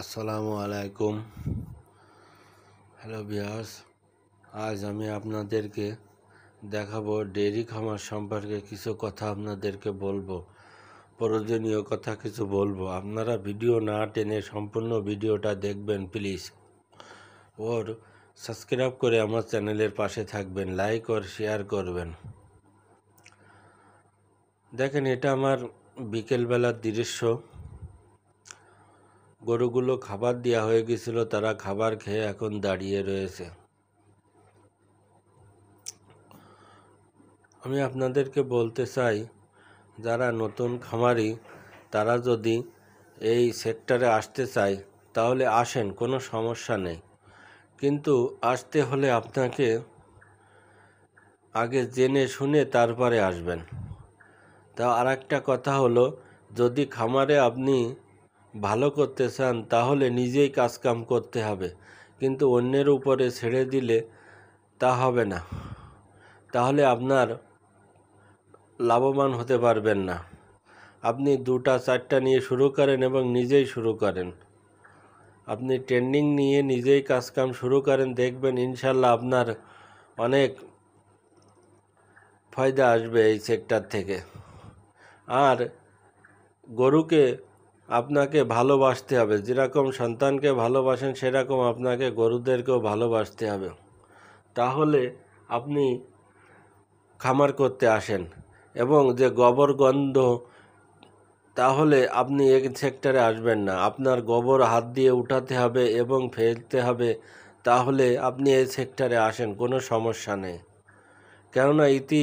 আসসালামু আলাইকুম হ্যালো বিয়ার্স আজ আমি আপনাদেরকে দেখাবো ডেরি খামার সম্পর্কে কিছু কথা আপনাদেরকে বলবো প্রয়োজনীয় কথা কিছু বলবো আপনারা ভিডিও না টেনে সম্পূর্ণ ভিডিওটা দেখবেন প্লিজ ওর সাবস্ক্রাইব করে আমার চ্যানেলের পাশে থাকবেন লাইক আর শেয়ার করবেন দেখেন এটা আমার বিকেলবেলার দৃশ্য গরুগুলো খাবার দেওয়া হয়ে গেছিল তারা খাবার খেয়ে এখন দাঁড়িয়ে রয়েছে আমি আপনাদেরকে বলতে চাই যারা নতুন খামারি তারা যদি এই সেক্টরে আসতে চায় তাহলে আসেন কোনো সমস্যা নেই কিন্তু আসতে হলে আপনাকে আগে জেনে শুনে তারপরে আসবেন তা আর একটা কথা হলো যদি খামারে আপনি ভালো করতে চান তাহলে নিজেই কাজকাম করতে হবে কিন্তু অন্যের উপরে ছেড়ে দিলে তা হবে না তাহলে আপনার লাভবান হতে পারবেন না আপনি দুটা চারটা নিয়ে শুরু করেন এবং নিজেই শুরু করেন আপনি ট্রেন্ডিং নিয়ে নিজেই কাজকাম শুরু করেন দেখবেন ইনশাল্লাহ আপনার অনেক ফায়দা আসবে এই সেক্টর থেকে আর গরুকে আপনাকে ভালোবাসতে হবে যেরকম সন্তানকে ভালোবাসেন সেরকম আপনাকে গরুদেরকেও ভালোবাসতে হবে তাহলে আপনি খামার করতে আসেন এবং যে গোবর গন্ধ তাহলে আপনি এক সেক্টরে আসবেন না আপনার গোবর হাত দিয়ে উঠাতে হবে এবং ফেলতে হবে তাহলে আপনি এই সেক্টরে আসেন কোনো সমস্যা নেই কেননা ইতি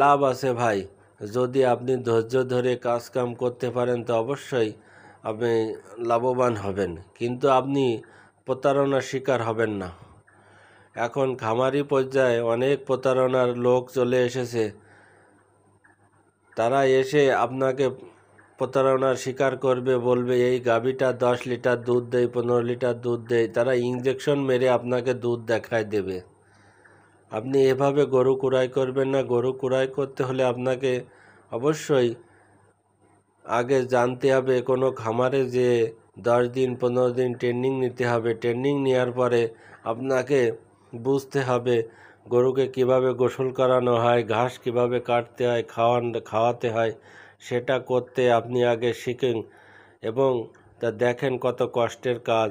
লাভ আছে ভাই যদি আপনি ধৈর্য ধরে কাজকাম করতে পারেন তো অবশ্যই আপনি লাভবান হবেন কিন্তু আপনি প্রতারণার শিকার হবেন না এখন খামারি পর্যায়ে অনেক প্রতারণার লোক চলে এসেছে তারা এসে আপনাকে প্রতারণার শিকার করবে বলবে এই গাভীটা দশ লিটার দুধ দেয় পনেরো লিটার দুধ দেয় তারা ইঞ্জেকশন মেরে আপনাকে দুধ দেখায় দেবে আপনি এভাবে গরু ক্রয় করবেন না গরু ক্রয় করতে হলে আপনাকে অবশ্যই আগে জানতে হবে কোনো খামারে যে দশ দিন পনেরো দিন ট্রেনিং নিতে হবে ট্রেনিং নেওয়ার পরে আপনাকে বুঝতে হবে গরুকে কিভাবে গোসল করানো হয় ঘাস কিভাবে কাটতে হয় খাওয়ান খাওয়াতে হয় সেটা করতে আপনি আগে শিখেন এবং তা দেখেন কত কষ্টের কাজ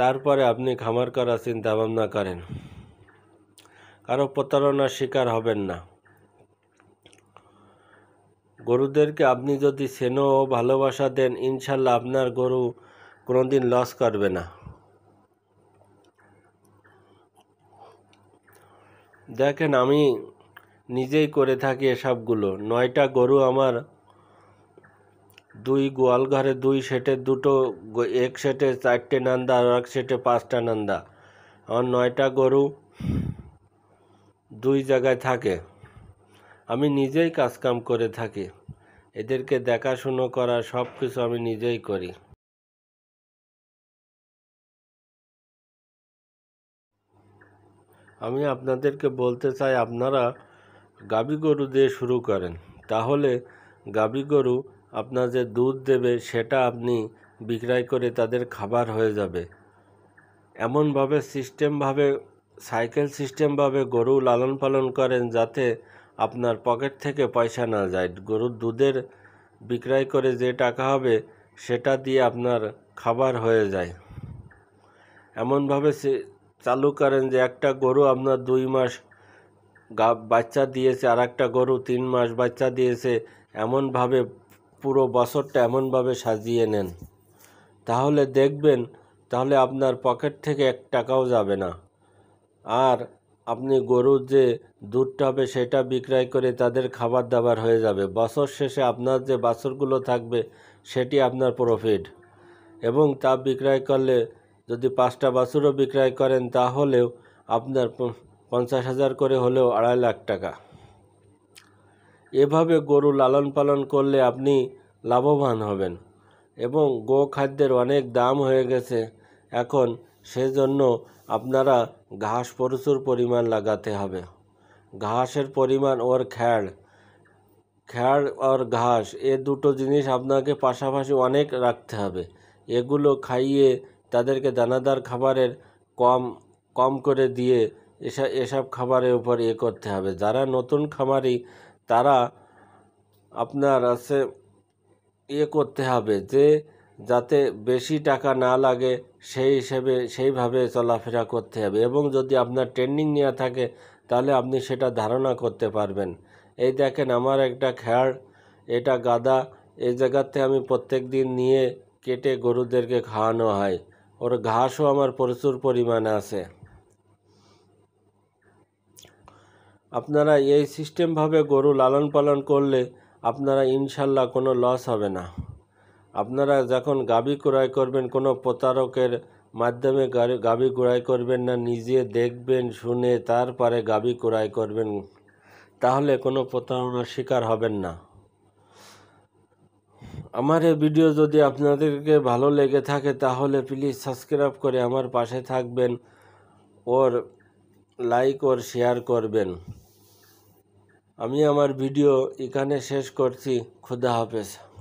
তারপরে আপনি খামার করার চিন্তা ভাবনা করেন কারো প্রতারণার শিকার হবেন না গরুদেরকে আপনি যদি স্নেহ ও ভালোবাসা দেন ইনশাল্লাহ আপনার গরু কোনোদিন লস করবে না দেখেন আমি নিজেই করে থাকি এসবগুলো নয়টা গরু আমার দুই গোয়াল ঘরে দুই সেটে দুটো এক সেটে চারটে নান্দা আর এক সেটে পাঁচটা নান্দা আমার নয়টা গরু দুই জায়গায় থাকে আমি নিজেই কাজকাম করে থাকি এদেরকে দেখাশুনো করা সব কিছু আমি নিজেই করি আমি আপনাদেরকে বলতে চাই আপনারা গাবি গরু দিয়ে শুরু করেন তাহলে গাবি গরু আপনার যে দুধ দেবে সেটা আপনি বিক্রয় করে তাদের খাবার হয়ে যাবে এমনভাবে সিস্টেমভাবে সাইকেল সিস্টেমভাবে গরু লালন পালন করেন যাতে আপনার পকেট থেকে পয়সা না যায় গরুর দুধের বিক্রয় করে যে টাকা হবে সেটা দিয়ে আপনার খাবার হয়ে যায় এমনভাবে চালু করেন যে একটা গরু আপনার দুই মাস গা বাচ্চা দিয়েছে আর একটা গরু তিন মাস বাচ্চা দিয়েছে এমনভাবে পুরো বছরটা এমনভাবে সাজিয়ে নেন তাহলে দেখবেন তাহলে আপনার পকেট থেকে এক টাকাও যাবে না আর আপনি গরুর যে দুধটা হবে সেটা বিক্রয় করে তাদের খাবার দাবার হয়ে যাবে বছর শেষে আপনার যে বাছরগুলো থাকবে সেটি আপনার প্রফিট এবং তা বিক্রয় করলে যদি পাঁচটা বাছুরও বিক্রয় করেন তাহলেও আপনার পঞ্চাশ হাজার করে হলেও আড়াই লাখ টাকা এভাবে গরু লালন পালন করলে আপনি লাভবান হবেন এবং গো খাদ্যের অনেক দাম হয়ে গেছে এখন সেজন্য আপনারা ঘাস প্রচুর পরিমাণ লাগাতে হবে ঘাসের পরিমাণ ওর খ্যাড় খ্যাড় আর ঘাস এ দুটো জিনিস আপনাকে পাশাপাশি অনেক রাখতে হবে এগুলো খাইয়ে তাদেরকে দানাদার খাবারের কম কম করে দিয়ে এসব এসব খাবারের উপর ইয়ে করতে হবে যারা নতুন খামারি তারা আপনার আছে ইয়ে করতে হবে যে যাতে বেশি টাকা না লাগে সেই হিসেবে সেইভাবে চলাফেরা করতে হবে এবং যদি আপনার ট্রেনিং নেওয়া থাকে তাহলে আপনি সেটা ধারণা করতে পারবেন এই দেখেন আমার একটা খ্যার এটা গাদা এই জায়গাতে আমি প্রত্যেক দিন নিয়ে কেটে গরুদেরকে খাওয়ানো হয় ওর ঘাসও আমার প্রচুর পরিমাণে আছে আপনারা এই সিস্টেমভাবে গরু লালন পালন করলে আপনারা ইনশাল্লাহ কোনো লস হবে না আপনারা যখন গাবি ক্রয় করবেন কোনো প্রতারকের মাধ্যমে গাবি ক্রয় করবেন না নিজে দেখবেন শুনে তারপরে গাবি ক্রয় করবেন তাহলে কোনো প্রতারণার শিকার হবেন না আমার এই ভিডিও যদি আপনাদেরকে ভালো লেগে থাকে তাহলে প্লিজ সাবস্ক্রাইব করে আমার পাশে থাকবেন ওর লাইক ওর শেয়ার করবেন আমি আমার ভিডিও এখানে শেষ করছি খুদা হাফেজ